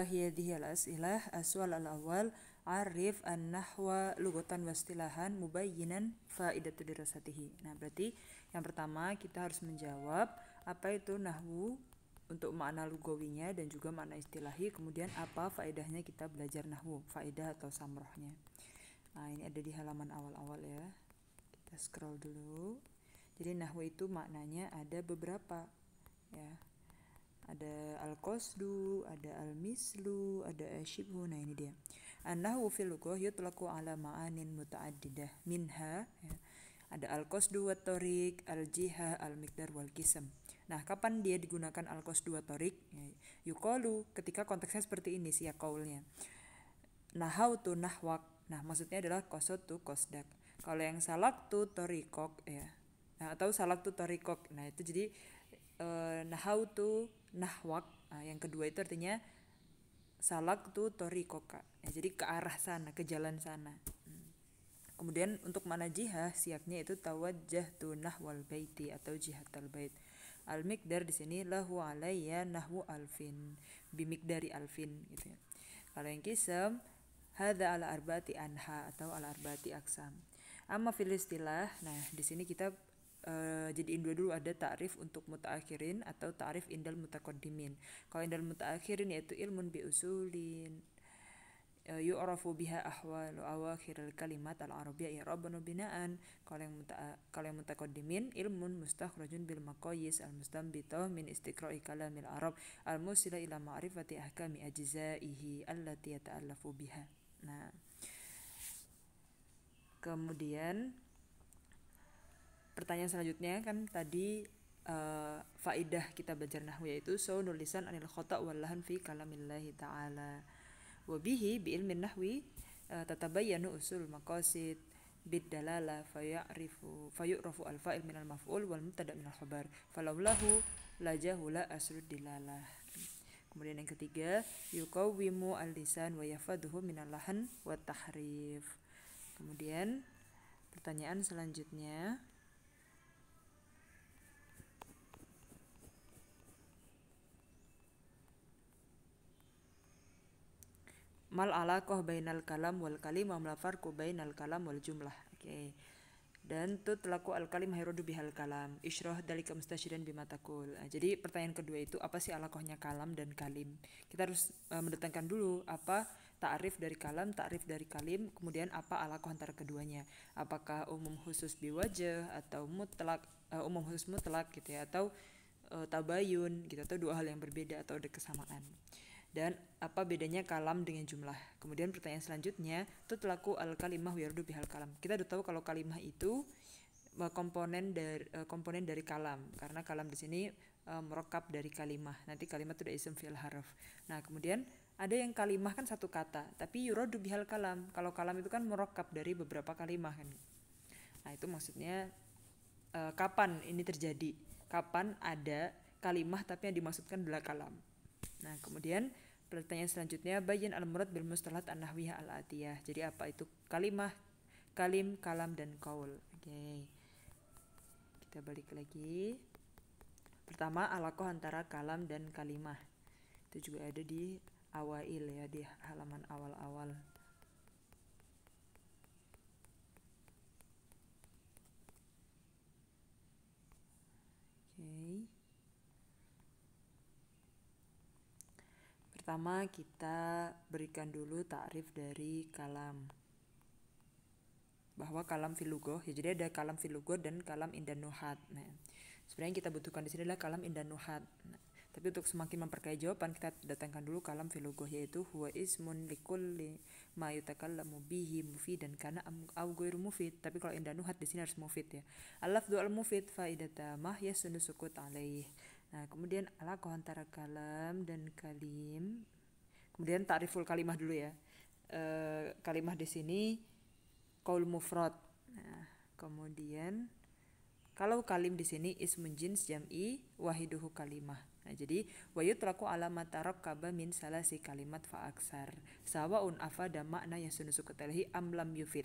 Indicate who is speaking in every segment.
Speaker 1: هذه الأسئلة السؤال الأول عرف النحو لغة واصطلاحا مبينا فائدة دراسته nah berarti yang pertama kita harus menjawab apa itu nahwu untuk makna lugawinya dan juga makna istilahi kemudian apa faedahnya kita belajar nahwu faedah atau samrohnya nah ini ada di halaman awal-awal ya kita scroll dulu jadi nahwu itu maknanya ada beberapa ya ada al-qasdu, ada al-mislu, ada asyibhu. Nah, ini dia. Annahu fil lughah yutlaqu ala ma'anin muta'addidah minha ya. ada al-qasdu wa tariq, al-jiha, al-miqdar wal qism. Nah, kapan dia digunakan al-qasdu wa tariq? Ya, ketika konteksnya seperti ini sih ya kaulnya. Nah how nahwak. Nah, wak. Nah maksudnya adalah qasatu qasdak. Kalau yang salak tu torikok, ya. Nah, atau salak tu torikok. Nah, itu jadi uh, tu nahwak nah, yang kedua itu artinya salak tu toriko ya, jadi ke arah sana ke jalan sana hmm. kemudian untuk mana jihah siaknya itu tawajjah tu nahwal baiti atau jihatal bait al mikdar di sini lahu alayya nahwu alfin bimik dari alfin gitu ya kalau yang kisam hada ala arbati anha atau ala arbati aksam amma fil istilah nah di sini kita Uh, eh, jadiin dua dulu ada tarif untuk mutaakhirin atau tarif indal mutakodimin. Kalau indal mutaakhirin yaitu ilmun biusulin uh, eh, yu'rafu biha ahwal awakhir al kalimat al ya rabbanu binaan. Kalau yang muta kalau yang mutakodimin ilmun mustakhrajun bil maqayis al mustambita min kalam kalamil arab al musila ila ma'rifati ahkami ajizaihi allati yata'allafu biha. Nah. Kemudian pertanyaan selanjutnya kan tadi uh, faidah kita belajar nahwu yaitu so nulisan anil khata walahan fi kalamillahi ta'ala wabihi bi ilmin nahwi uh, tatabayyanu usul maqasid bid dalala fayarifu fayu'rafu al fa'il minal maf'ul wal mubtada minal khabar falaulahu lajahula asrud dilalah kemudian yang ketiga yuqawwimu al lisan wa yafaduhu minal lahan wa tahrif kemudian pertanyaan selanjutnya mal alaqah bainal kalam wal kalimah mal farqu bainal kalam wal jumlah oke dan dan telaku al kalim hayrudu bihal kalam isroh dalika mustasyidan bima nah, jadi pertanyaan kedua itu apa sih alaqahnya kalam dan kalim kita harus uh, mendatangkan dulu apa ta'rif dari kalam ta'rif dari kalim kemudian apa alaqah antara keduanya apakah umum khusus biwajah atau mutlak uh, e, umum khusus mutlak gitu ya atau uh, tabayun gitu atau dua hal yang berbeda atau ada kesamaan dan apa bedanya kalam dengan jumlah. Kemudian pertanyaan selanjutnya, tutlaku al kalimah wiyardu bihal kalam. Kita udah tahu kalau kalimah itu eh, komponen dari eh, komponen dari kalam karena kalam di sini eh, merokap dari kalimah. Nanti kalimah itu isim fi'il harf. Nah, kemudian ada yang kalimah kan satu kata, tapi yuradu bihal kalam. Kalau kalam itu kan merokap dari beberapa kalimah kan. Nah, itu maksudnya kapan ini terjadi? Kapan ada kalimah tapi yang dimaksudkan adalah kalam? Nah, kemudian pertanyaan selanjutnya bayan al-murad bil mustalat an al-atiyah. Jadi apa itu kalimah, kalim, kalam dan kaul. Oke. Kita balik lagi. Pertama, alakoh antara kalam dan kalimah. Itu juga ada di awal ya di halaman awal-awal. Pertama, kita berikan dulu takrif dari kalam. Bahwa kalam filugo, ya jadi ada kalam filugo dan kalam indanuhat. Nah, sebenarnya kita butuhkan di sini adalah kalam indanuhat. Nah, tapi untuk semakin memperkaya jawaban, kita datangkan dulu kalam filugo, yaitu huwa ismun likulli ma yutakallamu bihi mufidan kana au ghairu mufid. Tapi kalau indanuhat di sini harus mufid ya. Alaf du'al mufid faidata mahya sunu sukut alaih. Nah, kemudian ala antara kalam dan kalim. Kemudian takriful kalimah dulu ya. E, kalimah di sini kaul mufrad. Nah, kemudian kalau kalim di sini ismun jins jam'i wahiduhu kalimah. Nah, jadi yutraku alamat tarok kaba min salasi kalimat faaksar. Sawaun afada makna yang sunusuku amlam yufid.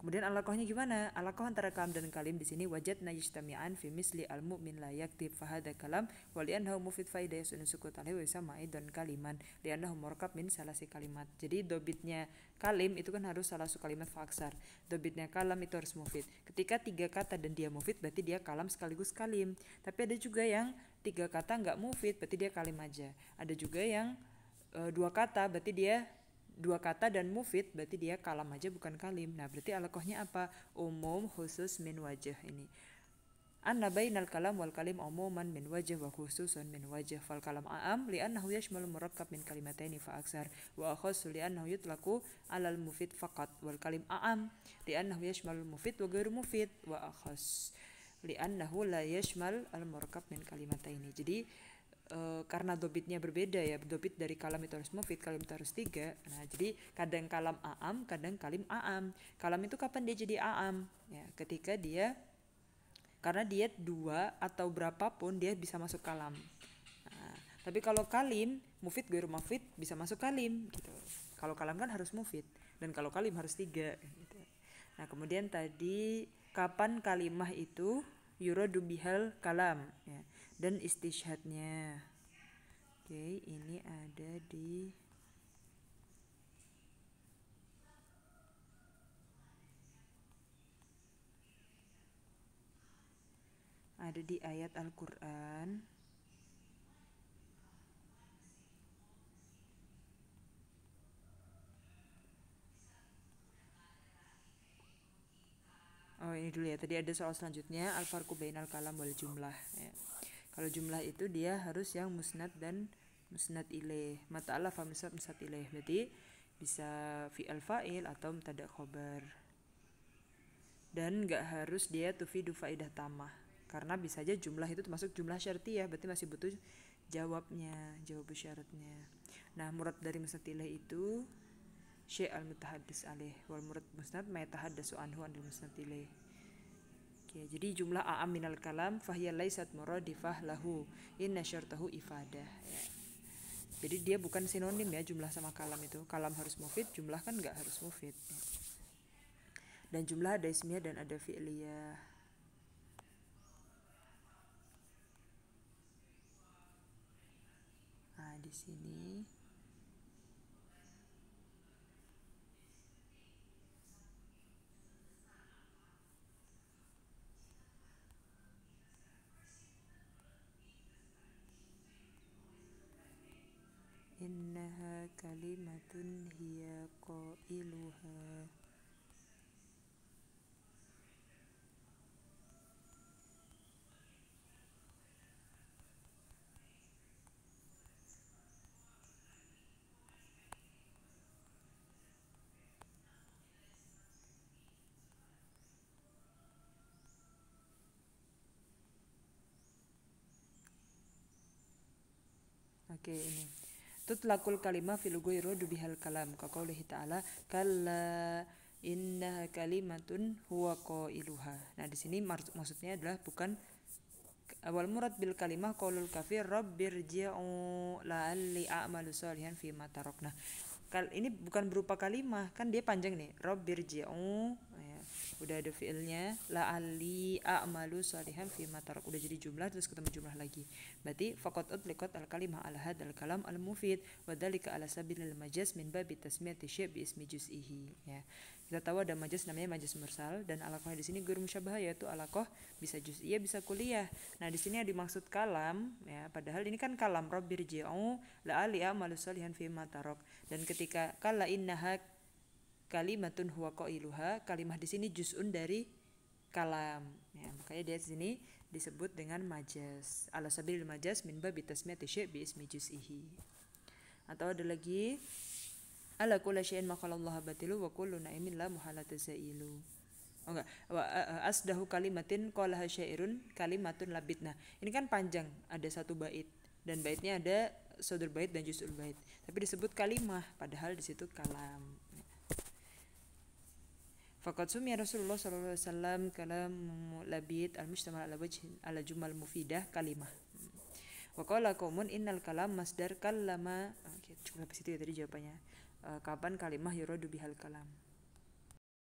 Speaker 1: Kemudian alakohnya gimana? Alakoh antara kalam dan kalim di sini wajat najistami'an fi misli al mu'min la yaktib fahada kalam annahu mufid faida yasun sukut alaihi wa sama dan kaliman annahu murakkab min salah si kalimat. Jadi dobitnya kalim itu kan harus salah satu kalimat faksar. Dobitnya kalam itu harus mufid. Ketika tiga kata dan dia mufid berarti dia kalam sekaligus kalim. Tapi ada juga yang tiga kata nggak mufid berarti dia kalim aja. Ada juga yang e, dua kata berarti dia dua kata dan mufid berarti dia kalam aja bukan kalim. Nah, berarti alakohnya apa? Umum, khusus, min wajah ini. Anna bainal kalam wal kalim umuman min wajah wa khususun min wajah fal kalam aam li'annahu yashmalu murakkab min kalimataini fa aksar wa akhassu li'annahu yutlaku alal mufid faqat wal kalim aam li'annahu yashmalu mufid wa ghairu mufid wa akhass li'annahu la yashmal al murakkab min kalimataini. Jadi Eh, karena dobitnya berbeda ya dobit dari kalam itu harus mufid kalam itu harus tiga nah jadi kadang kalam aam kadang kalim aam kalam itu kapan dia jadi aam ya ketika dia karena dia dua atau berapapun dia bisa masuk kalam nah, tapi kalau kalim mufid gue rumah fit bisa masuk kalim gitu kalau kalam kan harus mufid dan kalau kalim harus tiga gitu. nah kemudian tadi kapan kalimah itu yuradu bihal kalam ya. dan istishhadnya oke ini ada di ada di ayat Al-Quran ini dulu ya tadi ada soal selanjutnya al farku bainal kalam wal jumlah ya. kalau jumlah itu dia harus yang musnad dan musnad ilaih mata ala fa musnad musnad ilaih berarti bisa al fa'il atau mutada khobar dan nggak harus dia tufidu faidah tamah karena bisa aja jumlah itu termasuk jumlah syarti ya berarti masih butuh jawabnya jawab syaratnya nah murad dari musnad ilaih itu Syekh al mutahaddis alih wal murad musnad mayatahaddasu anhu anil musnad ilaih ya jadi jumlah aam minal kalam fahiyal laisat muradifah lahu inna syartahu ifadah ya. jadi dia bukan sinonim ya jumlah sama kalam itu kalam harus mufid jumlah kan nggak harus mufid ya. dan jumlah ada ismiyah dan ada fi'liyah nah di sini kalimatun hiya qailuha Oke okay, ini tutlakul kalimah fil ghairu dubihal kalam ka qaulihi ta'ala kalla inna kalimatun huwa qailuha nah di sini maksudnya adalah bukan awal murad bil kalimah qaulul kafir rabbirji'u la'alli a'malu salihan fi ma nah Kal ini bukan berupa kalimah, kan dia panjang nih. Rabbirji'u udah ada fiilnya la ali a'malu salihan fi matarok udah jadi jumlah terus ketemu jumlah lagi berarti faqad utliqat al kalimah al had al kalam al mufid wa ke ala al majaz min babi tasmiyati syai' bi ismi juz'ihi ya kita tahu ada majas namanya majaz mursal dan alakoh di sini guru musyabah yaitu koh bisa juz'iyah bisa kuliah nah di sini yang dimaksud kalam ya padahal ini kan kalam jau la ali a'malu salihan fi matarok dan ketika kala innaha kalimatun huwa iluha, kalimah di sini juzun dari kalam ya makanya dia sini disebut dengan majas ala sabil majas min babi tasmiyati syai' bi ismi juz'ihi atau ada lagi ala kulli syai'in ma Allah batilu wa kullu na'imin la muhalata zailu oh enggak asdahu kalimatin qala syairun kalimatun labitna ini kan panjang ada satu bait dan baitnya ada sodur bait dan juzul bait tapi disebut kalimah padahal di situ kalam Fakat sumi Rasulullah sallallahu alaihi wasallam kalam labid al mustamal ala wajh ala jumal mufidah kalimah. Wa qala qaumun innal kalam masdar kallama. Oke, cukup sampai situ ya tadi jawabannya. Eh, kapan kalimah yuradu bihal kalam.